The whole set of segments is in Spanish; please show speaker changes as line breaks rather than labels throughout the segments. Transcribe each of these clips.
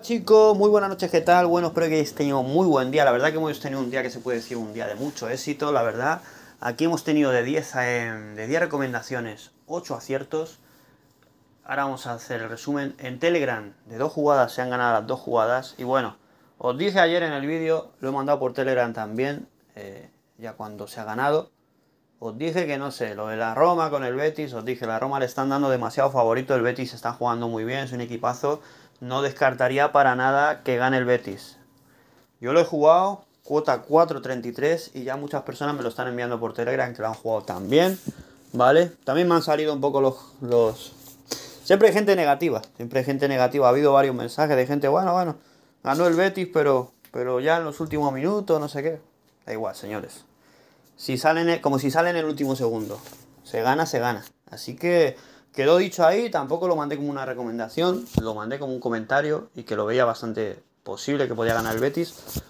chicos, muy buenas noches, ¿qué tal? Bueno, espero que hayáis tenido muy buen día, la verdad que hemos tenido un día que se puede decir un día de mucho éxito, la verdad, aquí hemos tenido de 10, eh, de 10 recomendaciones, 8 aciertos, ahora vamos a hacer el resumen, en Telegram de dos jugadas se han ganado las dos jugadas, y bueno, os dije ayer en el vídeo, lo he mandado por Telegram también, eh, ya cuando se ha ganado, os dije que no sé, lo de la Roma con el Betis, os dije, la Roma le están dando demasiado favorito, el Betis está jugando muy bien, es un equipazo, no descartaría para nada que gane el Betis. Yo lo he jugado, cuota 4.33 y ya muchas personas me lo están enviando por Telegram que lo han jugado también, ¿vale? También me han salido un poco los... Siempre hay gente negativa, siempre hay gente negativa. Ha habido varios mensajes de gente, bueno, bueno, ganó el Betis, pero, pero ya en los últimos minutos, no sé qué. Da igual, señores. Si salen, como si salen en el último segundo. Se gana, se gana. Así que Quedó dicho ahí, tampoco lo mandé como una recomendación, lo mandé como un comentario y que lo veía bastante posible que podía ganar el Betis.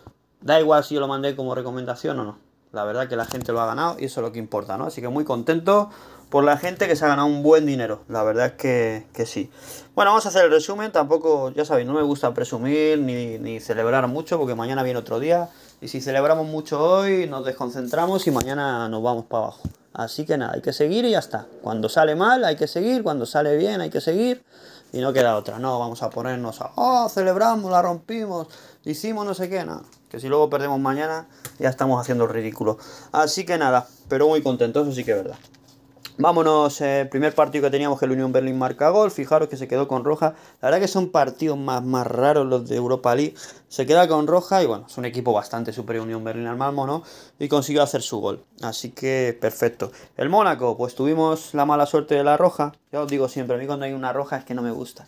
Da igual si yo lo mandé como recomendación o no. La verdad que la gente lo ha ganado y eso es lo que importa, ¿no? Así que muy contento por la gente que se ha ganado un buen dinero. La verdad es que, sí. Bueno, vamos a hacer el resumen. Tampoco, ya sabéis, no me gusta presumir ni, ni celebrar mucho porque mañana viene otro día. Y si celebramos mucho hoy, nos desconcentramos y mañana nos vamos para abajo. Así que nada, hay que seguir y ya está. Cuando sale mal hay que seguir, cuando sale bien hay que seguir y no queda otra. No, vamos a ponernos a, oh, celebramos, la rompimos, hicimos no sé qué, nada. Que si luego perdemos mañana ya estamos haciendo el ridículo. Así que nada, pero muy contentos, eso sí que es verdad. Vámonos, el eh, primer partido que teníamos que el Unión Berlín marca gol. Fijaros que se quedó con roja. La verdad que son partidos más, más raros los de Europa League. Se queda con roja y bueno, es un equipo bastante superior Unión Berlín al Malmo, ¿no? Y consiguió hacer su gol. Así que perfecto. El Mónaco, pues tuvimos la mala suerte de la roja. Ya os digo siempre, a mí cuando hay una roja es que no me gusta.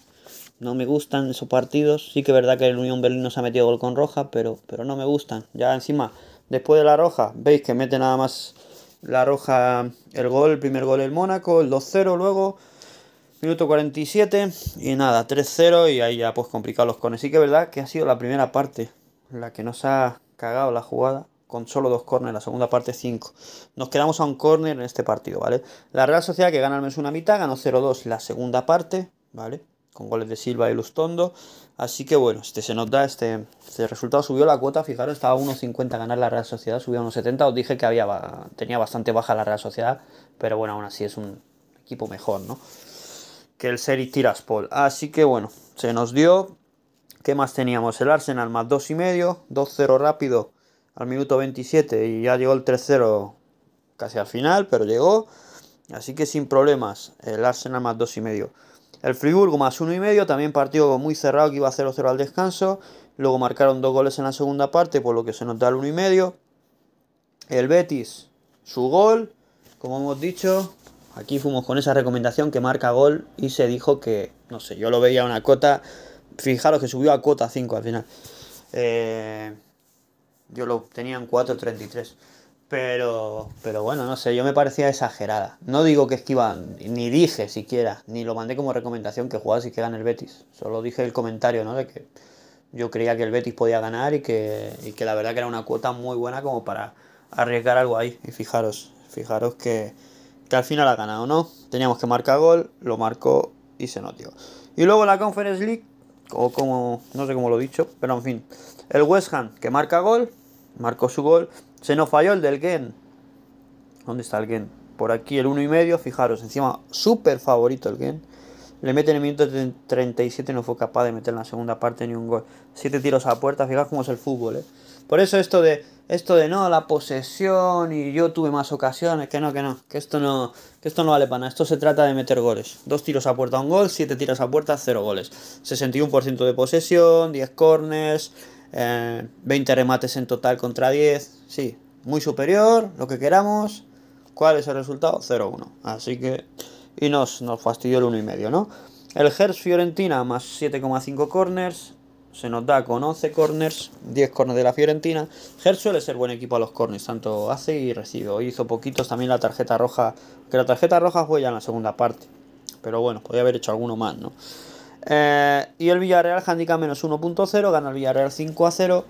No me gustan esos partidos. Sí que es verdad que el Unión Berlín nos ha metido gol con roja, pero, pero no me gustan. Ya encima, después de la roja, veis que mete nada más la roja, el gol, el primer gol el Mónaco, el 2-0 luego, minuto 47 y nada, 3-0 y ahí ya pues complicados los cones. Sí que es verdad que ha sido la primera parte la que nos ha cagado la jugada con solo dos corners, la segunda parte 5. Nos quedamos a un córner en este partido, ¿vale? La Real Sociedad que gana al menos una mitad, ganó 0-2 la segunda parte, ¿vale? con goles de Silva y Lustondo. Así que bueno, este se nota, este, este resultado subió la cuota, fijaros, estaba a 1.50 ganar la Real Sociedad, subió a 1.70, os dije que había, tenía bastante baja la Real Sociedad, pero bueno, aún así es un equipo mejor, ¿no? Que el Seri Tiraspol. Así que bueno, se nos dio. ¿Qué más teníamos? El Arsenal más 2,5, 2-0 rápido al minuto 27 y ya llegó el 3-0 casi al final, pero llegó. Así que sin problemas, el Arsenal más 2,5. El Friburgo más uno y medio, también partido muy cerrado que iba a 0-0 al descanso. Luego marcaron dos goles en la segunda parte, por lo que se nota el uno y medio. El Betis, su gol, como hemos dicho, aquí fuimos con esa recomendación que marca gol y se dijo que, no sé, yo lo veía una cota, fijaros que subió a cota 5 al final. Eh, yo lo tenía en 4.33. Pero, pero bueno, no sé, yo me parecía exagerada. No digo que esquivan ni dije siquiera, ni lo mandé como recomendación que jugase y que gane el Betis. Solo dije el comentario, ¿no? De que yo creía que el Betis podía ganar y que, y que la verdad que era una cuota muy buena como para arriesgar algo ahí. Y fijaros, fijaros que, que al final ha ganado, ¿no? Teníamos que marcar gol, lo marcó y se notió. Y luego la Conference League, o como, no sé cómo lo he dicho, pero en fin. El West Ham que marca gol, marcó su gol se nos falló el del Gen. ¿Dónde está el Gen? Por aquí el y medio fijaros, encima súper favorito el Gen. Le meten en el minuto 37, no fue capaz de meter en la segunda parte ni un gol. Siete tiros a puerta, fijaros cómo es el fútbol, ¿eh? Por eso esto de, esto de no, la posesión y yo tuve más ocasiones, que no, que no, que esto no, que esto no vale para nada. Esto se trata de meter goles. Dos tiros a puerta, un gol, siete tiros a puerta, cero goles. 61% de posesión, 10 corners, 20 eh, remates en total contra 10, sí, muy superior, lo que queramos. ¿Cuál es el resultado? 0-1. Así que. Y nos, nos fastidió el 1,5, ¿no? El Hertz Fiorentina más 7,5 corners. Se nos da con 11 corners, 10 corners de la Fiorentina. Hertz suele ser buen equipo a los corners, tanto hace y recibe. Hoy hizo poquitos también la tarjeta roja, que la tarjeta roja fue ya en la segunda parte. Pero bueno, podía haber hecho alguno más, ¿no? Eh, y el Villarreal, handicap menos 1.0, gana el Villarreal 5 a 0.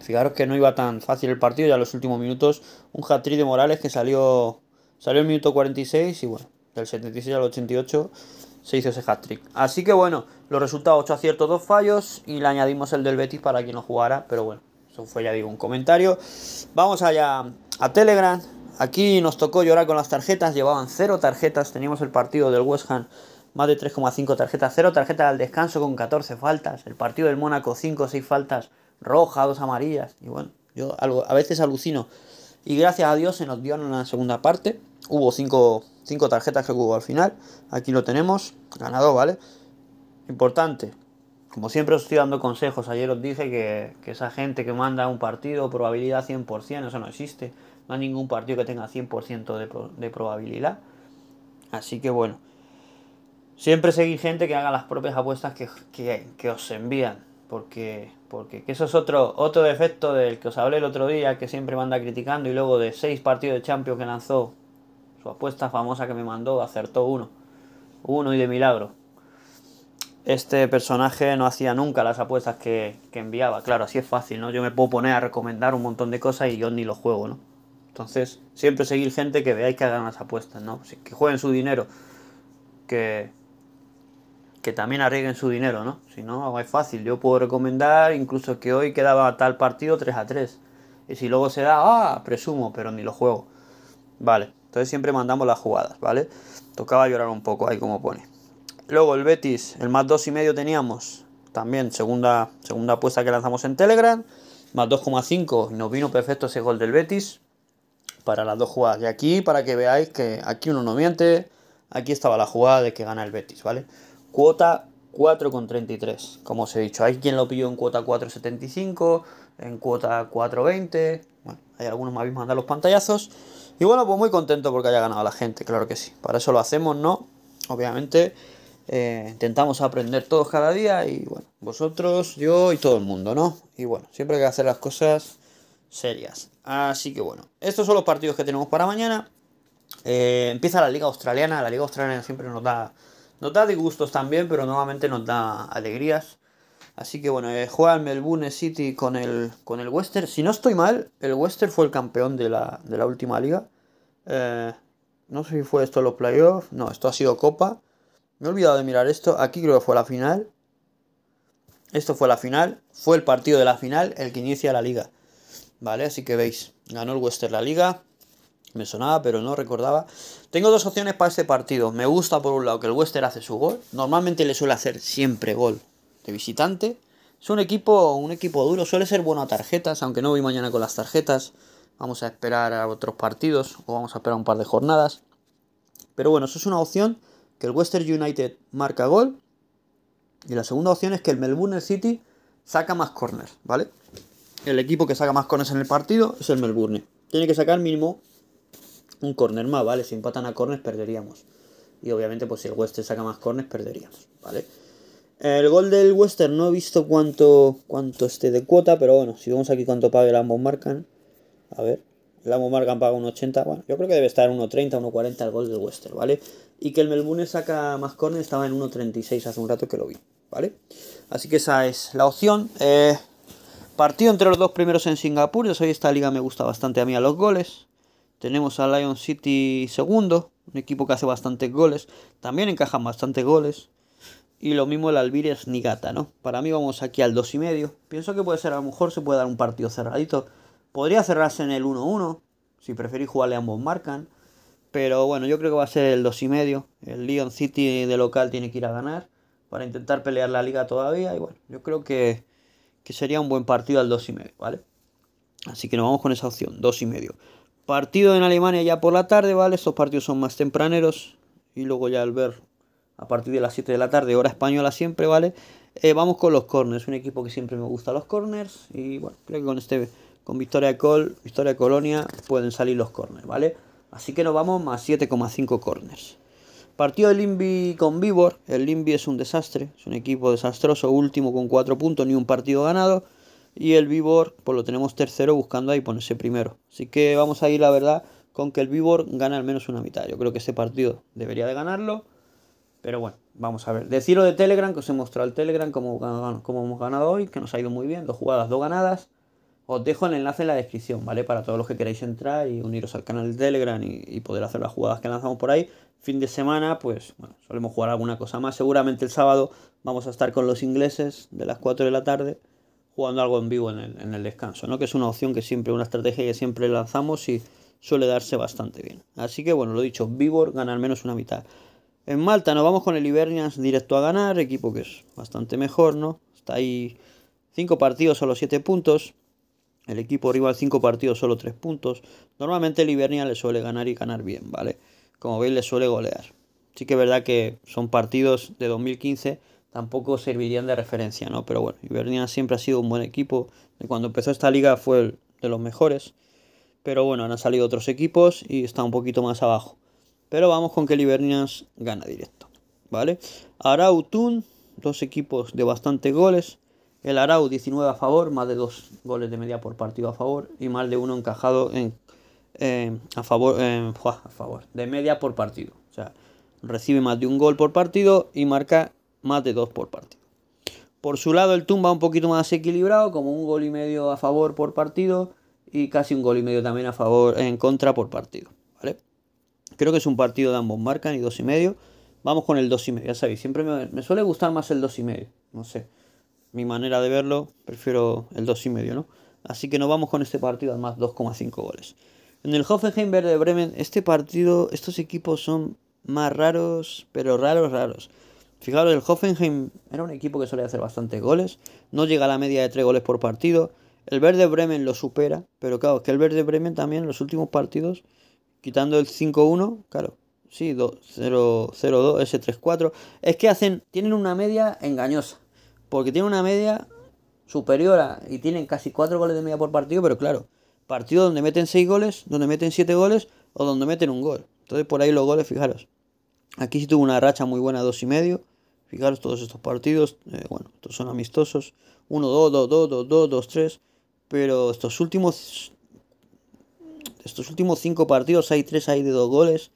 Fijaros que no iba tan fácil el partido, ya los últimos minutos, un hat trick de Morales que salió, salió el minuto 46 y bueno, del 76 al 88 se hizo ese hat-trick. Así que bueno, los resultados 8 aciertos, 2 fallos y le añadimos el del Betis para quien no jugara, pero bueno, eso fue ya digo un comentario. Vamos allá a Telegram. Aquí nos tocó llorar con las tarjetas, llevaban 0 tarjetas, teníamos el partido del West Ham más de 3,5 tarjetas, 0 tarjetas al descanso con 14 faltas, el partido del Mónaco 5 o 6 faltas rojas, dos amarillas, y bueno, yo algo, a veces alucino. Y gracias a Dios se nos dio en la segunda parte, hubo 5 tarjetas que hubo al final, aquí lo tenemos, ganado, ¿vale? Importante, como siempre os estoy dando consejos, ayer os dije que, esa gente que manda un partido, probabilidad 100%, eso no existe, no hay ningún partido que tenga 100% de probabilidad, así que bueno. Siempre seguir gente que haga las propias apuestas que, que, os envían, porque, porque que eso es otro, otro defecto del que os hablé el otro día, que siempre me anda criticando, y luego de seis partidos de Champions que lanzó, su apuesta famosa que me mandó, acertó uno, uno y de milagro. Este personaje no hacía nunca las apuestas que, que enviaba, claro, así es fácil, ¿no? Yo me puedo poner a recomendar un montón de cosas y yo ni lo juego, ¿no? Entonces, siempre seguir gente que veáis que hagan las apuestas, ¿no? Que jueguen su dinero, que, que también arriesguen su dinero, ¿no? Si no, es fácil. Yo puedo recomendar incluso que hoy quedaba tal partido 3 a 3. Y si luego se da, ah, presumo, pero ni lo juego. Vale, entonces siempre mandamos las jugadas, ¿vale? Tocaba llorar un poco, ahí como pone. Luego el Betis, el más y medio teníamos. También segunda, segunda apuesta que lanzamos en Telegram. Más 2,5. Nos vino perfecto ese gol del Betis. Para las dos jugadas. de aquí, para que veáis que aquí uno no miente. Aquí estaba la jugada de que gana el Betis, ¿vale? cuota 4,33. Como os he dicho, hay quien lo pilló en cuota 4,75, en cuota 4,20. Bueno, hay algunos me habéis mandado los pantallazos. Y bueno, pues muy contento porque haya ganado la gente, claro que sí. Para eso lo hacemos, ¿no? Obviamente, eh, intentamos aprender todos cada día y bueno, vosotros, yo y todo el mundo, ¿no? Y bueno, siempre hay que hacer las cosas serias. Así que bueno, estos son los partidos que tenemos para mañana. Eh, empieza la Liga Australiana, la Liga Australiana siempre nos da nos da disgustos también, pero nuevamente nos da alegrías. Así que bueno, eh, juega el Melbourne City con el, con el Wester. Si no estoy mal, el Wester fue el campeón de la, última liga. Eh, no sé si fue esto los playoffs. No, esto ha sido Copa. Me he olvidado de mirar esto. Aquí creo que fue la final. Esto fue la final. Fue el partido de la final el que inicia la liga. Vale, así que veis. Ganó el Western la liga. Me sonaba, pero no recordaba. Tengo dos opciones para este partido. Me gusta, por un lado, que el Wester hace su gol. Normalmente le suele hacer siempre gol de visitante. Es un equipo, un equipo duro. Suele ser bueno a tarjetas, aunque no voy mañana con las tarjetas. Vamos a esperar a otros partidos o vamos a esperar un par de jornadas. Pero bueno, eso es una opción. Que el Western United marca gol. Y la segunda opción es que el Melbourne City saca más corners, ¿vale? El equipo que saca más corners en el partido es el Melbourne. Tiene que sacar mínimo un corner más, ¿vale? Si empatan a cornes perderíamos. Y obviamente, pues si el Western saca más cornes perderíamos, ¿vale? El gol del Western no he visto cuánto, cuánto esté de cuota, pero bueno, si vemos aquí cuánto paga el ambos marcan. A ver, el ambos marcan paga 1.80. Bueno, yo creo que debe estar 1.30, 1.40 el gol del Western, ¿vale? Y que el Melbourne saca más córner estaba en 1.36 hace un rato que lo vi, ¿vale? Así que esa es la opción. Eh, partido entre los dos primeros en Singapur. Yo soy esta liga, me gusta bastante a mí a los goles. Tenemos a Lion City segundo, un equipo que hace bastantes goles, también encajan bastantes goles. Y lo mismo el Alvírez Nigata, ¿no? Para mí vamos aquí al 2 y medio. Pienso que puede ser, a lo mejor se puede dar un partido cerradito. Podría cerrarse en el 1-1, si preferís jugarle ambos marcan. Pero bueno, yo creo que va a ser el 2 y medio. El Lion City de local tiene que ir a ganar para intentar pelear la liga todavía. Y bueno, yo creo que, que sería un buen partido al 2 y medio, ¿vale? Así que nos vamos con esa opción, 2 y medio. Partido en Alemania ya por la tarde, ¿vale? Estos partidos son más tempraneros. Y luego ya al ver a partir de las 7 de la tarde, hora española siempre, ¿vale? Eh, vamos con los corners, un equipo que siempre me gusta los corners. Y bueno, creo que con este con Victoria Col, Victoria Colonia pueden salir los corners, ¿vale? Así que nos vamos más 7,5 corners. Partido del Limby con Vibor. El Limby es un desastre, es un equipo desastroso, último con 4 puntos, ni un partido ganado. Y el Vibor, pues lo tenemos tercero buscando ahí ponerse primero. Así que vamos a ir, la verdad, con que el Vibor gana al menos una mitad. Yo creo que ese partido debería de ganarlo. Pero bueno, vamos a ver. lo de Telegram, que os he mostrado el Telegram, como, hemos ganado hoy, que nos ha ido muy bien. Dos jugadas, dos ganadas. Os dejo el enlace en la descripción, ¿vale? Para todos los que queráis entrar y uniros al canal de Telegram y, y, poder hacer las jugadas que lanzamos por ahí. Fin de semana, pues bueno, solemos jugar alguna cosa más. Seguramente el sábado vamos a estar con los ingleses de las 4 de la tarde jugando algo en vivo en el, descanso, ¿no? que es una opción que siempre, una estrategia que siempre lanzamos y suele darse bastante bien. Así que bueno, lo dicho, Vibor gana al menos una mitad. En Malta nos vamos con el Ibernias directo a ganar, equipo que es bastante mejor, ¿no? Está ahí 5 partidos solo 7 puntos. El equipo rival 5 partidos, solo 3 puntos. Normalmente el Ibernia le suele ganar y ganar bien, ¿vale? Como veis, le suele golear. Sí que es verdad que son partidos de 2015 tampoco servirían de referencia, ¿no? Pero bueno, Ibernias siempre ha sido un buen equipo. Cuando empezó esta liga fue de los mejores. Pero bueno, han salido otros equipos y está un poquito más abajo. Pero vamos con que el gana directo, ¿vale? Arau Tun, dos equipos de bastantes goles. El Arau 19 a favor, más de dos goles de media por partido a favor y más de uno encajado en, a, favor, a favor, de media por partido. O sea, recibe más de un gol por partido y marca más de 2 por partido. Por su lado, el Tumba un poquito más equilibrado, como un gol y medio a favor por partido y casi un gol y medio también a favor en contra por partido. ¿vale? Creo que es un partido de ambos marcan y 2 y medio. Vamos con el 2 y medio, ya sabéis, siempre me, suele gustar más el 2 y medio, no sé. Mi manera de verlo, prefiero el 2 y medio, ¿no? Así que nos vamos con este partido Además, más 2,5 goles. En el Hoffenheim de Bremen, este partido, estos equipos son más raros, pero raros, raros. Fijaros, el Hoffenheim era un equipo que solía hacer bastantes goles, no llega a la media de tres goles por partido. El Verde Bremen lo supera, pero claro, es que el Verde Bremen también en los últimos partidos, quitando el 5-1, claro, sí, 0-2, 0 ese 3-4, es que hacen, tienen una media engañosa, porque tienen una media superior a, y tienen casi cuatro goles de media por partido, pero claro, partido donde meten seis goles, donde meten siete goles o donde meten un gol. Entonces por ahí los goles, fijaros, Aquí sí tuvo una racha muy buena, dos y medio. Fijaros todos estos partidos, eh, bueno, estos son amistosos. 1, 2, 2, 2, 2, 2, 2, 3. Pero estos últimos, estos últimos cinco partidos hay tres ahí de dos goles.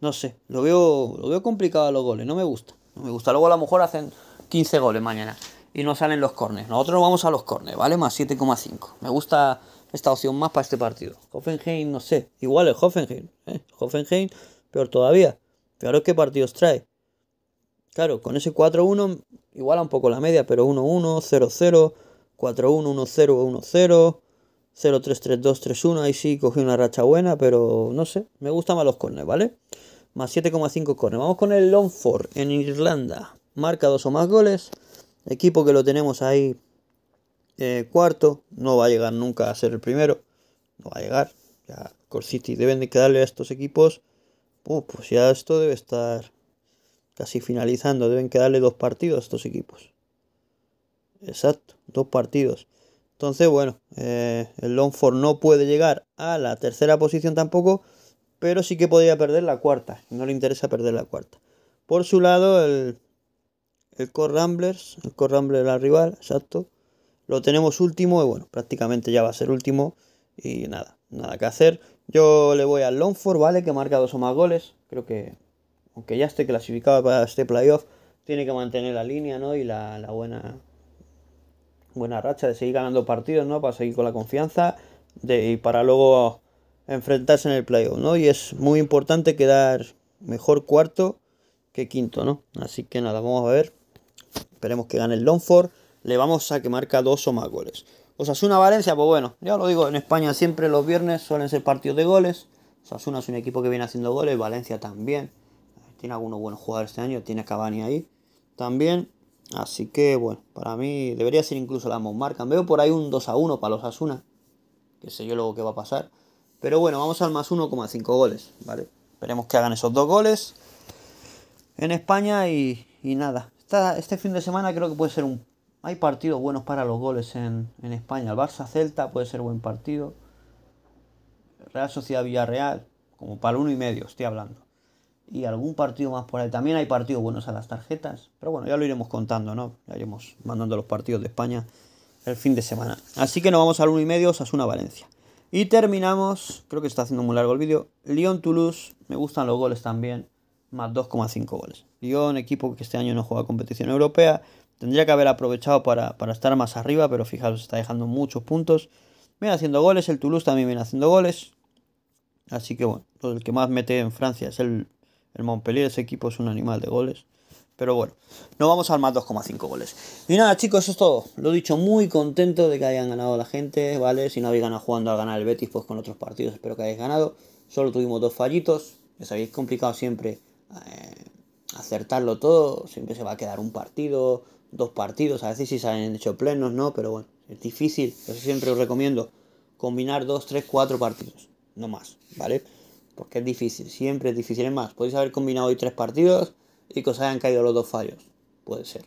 No sé, lo veo, lo veo complicado a los goles, no me gusta. No me gusta. Luego a lo mejor hacen 15 goles mañana y no salen los cornes Nosotros vamos a los cornes ¿vale? Más 7,5. Me gusta esta opción más para este partido. Hoffenheim, no sé. Igual el Hoffenheim. ¿eh? Hoffenheim, peor todavía. Fijaros ¿qué partidos trae? Claro, con ese 4-1 iguala un poco la media, pero 1-1, 0-0, 4-1, 1-0, 1-0, 0-3-3-2, 3-1. Ahí sí cogí una racha buena, pero no sé. Me gustan más los corners, ¿vale? Más 7,5 corners. Vamos con el Longford en Irlanda. Marca dos o más goles. Equipo que lo tenemos ahí eh, cuarto. No va a llegar nunca a ser el primero. No va a llegar. Ya, Core City deben de quedarle a estos equipos pues ya esto debe estar casi finalizando. Deben quedarle dos partidos a estos equipos. Exacto, dos partidos. Entonces, bueno, eh, el Longford no puede llegar a la tercera posición tampoco, pero sí que podría perder la cuarta. No le interesa perder la cuarta. Por su lado, el, el Core Ramblers, el Core Rambler la rival, exacto. Lo tenemos último y bueno, prácticamente ya va a ser último y nada, nada que hacer. Yo le voy al Longford, ¿vale? Que marca dos o más goles. Creo que, aunque ya esté clasificado para este playoff, tiene que mantener la línea, ¿no? Y la, buena, buena racha de seguir ganando partidos, ¿no? Para seguir con la confianza de, y para luego enfrentarse en el playoff, ¿no? Y es muy importante quedar mejor cuarto que quinto, ¿no? Así que nada, vamos a ver. Esperemos que gane el Longford. Le vamos a que marca dos o más goles. Osasuna-Valencia, pues bueno, ya lo digo, en España siempre los viernes suelen ser partidos de goles. Osasuna es un equipo que viene haciendo goles, Valencia también. Tiene algunos buenos jugadores este año, tiene Cavani ahí también. Así que bueno, para mí debería ser incluso la Me Veo por ahí un 2 a 1 para los Asuna, que sé yo luego qué va a pasar. Pero bueno, vamos al más 1,5 goles, ¿vale? Esperemos que hagan esos dos goles en España y, nada. este fin de semana creo que puede ser un hay partidos buenos para los goles en, España. El Barça Celta puede ser buen partido. Real Sociedad Villarreal, como para uno y medio, estoy hablando. Y algún partido más por ahí. También hay partidos buenos a las tarjetas. Pero bueno, ya lo iremos contando, ¿no? Ya iremos mandando los partidos de España el fin de semana. Así que nos vamos al uno y medio, una Valencia. Y terminamos, creo que está haciendo muy largo el vídeo, Lyon-Toulouse, me gustan los goles también, más 2,5 goles. Lyon, equipo que este año no juega competición europea, Tendría que haber aprovechado para, estar más arriba, pero fijaros, está dejando muchos puntos. Viene haciendo goles, el Toulouse también viene haciendo goles. Así que bueno, el que más mete en Francia es el, Montpellier, ese equipo es un animal de goles. Pero bueno, no vamos a armar 2,5 goles. Y nada, chicos, eso es todo. Lo he dicho, muy contento de que hayan ganado la gente, ¿vale? Si no habéis ganado jugando al ganar el Betis, pues con otros partidos espero que hayáis ganado. Solo tuvimos dos fallitos. Les habéis complicado siempre eh, acertarlo todo. Siempre se va a quedar un partido, dos partidos, a veces si se han hecho plenos, ¿no? Pero bueno, es difícil, yo siempre os recomiendo, combinar dos, tres, cuatro partidos, no más, ¿vale? Porque es difícil, siempre es difícil, es más, podéis haber combinado hoy tres partidos y que os hayan caído los dos fallos, puede ser.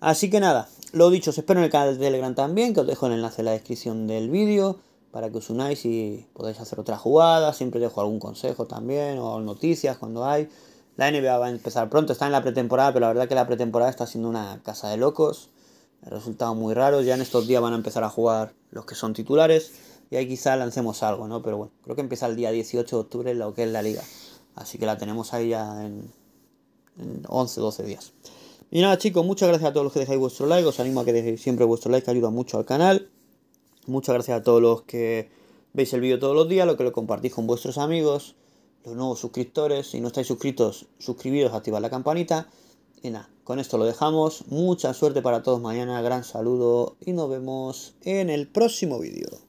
Así que nada, lo dicho, os espero en el canal de Telegram también, que os dejo el enlace en la descripción del vídeo para que os unáis y podáis hacer otra jugada. Siempre dejo algún consejo también o noticias cuando hay. La NBA va a empezar pronto, está en la pretemporada, pero la verdad que la pretemporada está siendo una casa de locos. Resultados muy raros, ya en estos días van a empezar a jugar los que son titulares y ahí quizá lancemos algo, ¿no? Pero bueno, creo que empieza el día 18 de octubre lo que es la liga. Así que la tenemos ahí ya en, 11, 12 días. Y nada chicos, muchas gracias a todos los que dejáis vuestro like, os animo a que dejéis siempre vuestro like, que ayuda mucho al canal. Muchas gracias a todos los que veis el vídeo todos los días, lo que lo compartís con vuestros amigos los nuevos suscriptores. Si no estáis suscritos, suscribiros, activad la campanita. Y nada, con esto lo dejamos. Mucha suerte para todos mañana. Gran saludo y nos vemos en el próximo vídeo.